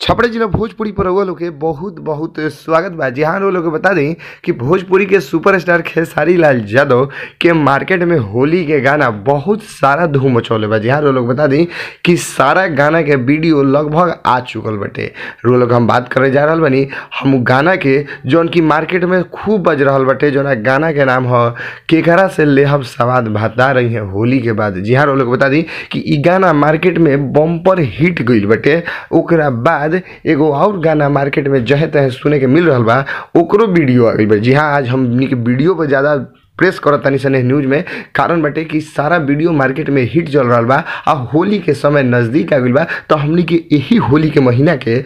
छपड़े जिला भोजपुरी पर रउआ लोग के बहुत बहुत स्वागत बा जी हाँ लोग बता दें कि भोजपुरी के सुपरस्टार खेसारी लाल यादव के मार्केट में होली के गाना बहुत सारा धूम मचौले बा जी हाँ लोग बता दें कि सारा गाना के वीडियो लगभग आ चुकल बटे रो लोग हम बात करे जा रहा बनी हम गाना के जौन की मार्केट में खूब बज रहा बटे जौन गाना के नाम है केकरा से ले हम सवाद भाता रही है होली के बाद जी हाँ लोग बता दी कि गाना मार्केट में बम्पर हिट गई बटे ओकरा बाद बाद एगो और गाना मार्केट में जहे तहे सुने के मिल रहा बा ओकरो वीडियो आ गई जी हाँ आज हम के वीडियो पर ज़्यादा प्रेस करत तनी सने न्यूज में कारण बटे कि सारा वीडियो मार्केट में हिट चल रहा बा आ होली के समय नज़दीक आ गई बा तो हमनी के यही होली के महीना के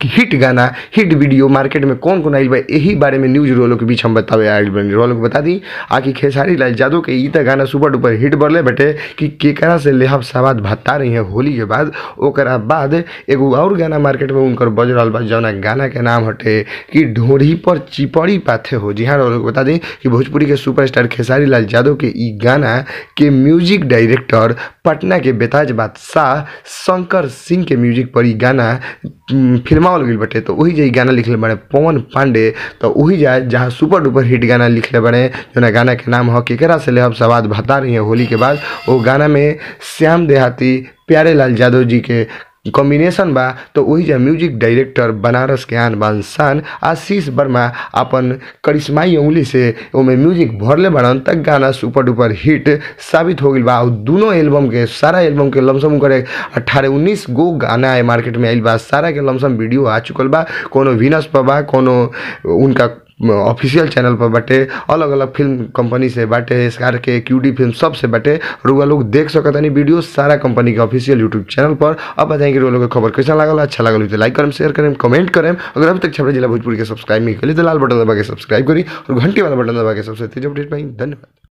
कि हिट गाना हिट वीडियो मार्केट में कौन कौन आई भाई यही बारे में न्यूज रोलों के बीच हम बतावे आए बने रोलों को बता दी आकि खेसारी लाल यादव के ई गाना सुपर डुपर हिट बढ़ले बटे कि केकरा से लेहब सवाद भत्ता रही है होली के बाद ओकरा बाद एगो और गाना मार्केट में उनकर बज रहा बा जौना गाना के नाम हटे कि ढोरी पर चिपड़ी पाथे हो जी हाँ रोलों को बता दी कि भोजपुरी के सुपरस्टार खेसारी लाल यादव के ई गाना के म्यूजिक डायरेक्टर पटना के बेताज बादशाह शंकर सिंह के म्यूजिक पर गाना फिल्म इस्तेमाल गई बटे तो वही जी गाना लिखले बने पवन पांडे तो वही जाए जहाँ सुपर डुपर हिट गाना लिखले बने जो गाना के नाम हो केकरा से हम सवाद भता रही है होली के बाद वो गाना में श्याम देहाती प्यारे लाल यादव जी के कॉम्बिनेशन बा तो वही जा म्यूजिक डायरेक्टर बनारस के आन बानसान आशीष वर्मा अपन करिश्माई उंगली से ओमे म्यूजिक भरले बड़न तक गाना सुपर डुपर हिट साबित हो गई बा और दोनों एल्बम के सारा एल्बम के लमसम करे अठारह उन्नीस गो गाना है मार्केट में आयल बा सारा के लमसम वीडियो आ चुकल बा कोनो वीनस पर बा कोनो उनका ऑफिशियल चैनल पर बैठे अलग अलग फिल्म कंपनी से बाटे स्कार के क्यूडी फिल्म सब से बाटे रुआ लोग देख सकतानी वीडियो सारा कंपनी के ऑफिशियल यूट्यूब चैनल पर अब बताएंगे रुआ लोग खबर कैसा लगा अच्छा लगा तो लाइक करें शेयर करें कमेंट करें अगर अभी तक छपरा जिला भोजपुर के सब्सक्राइब नहीं करिए तो लाल बटन दबा के सब्सक्राइब करी और घंटी वाला बटन दबा के सबसे तेज अपडेट पाई धन्यवाद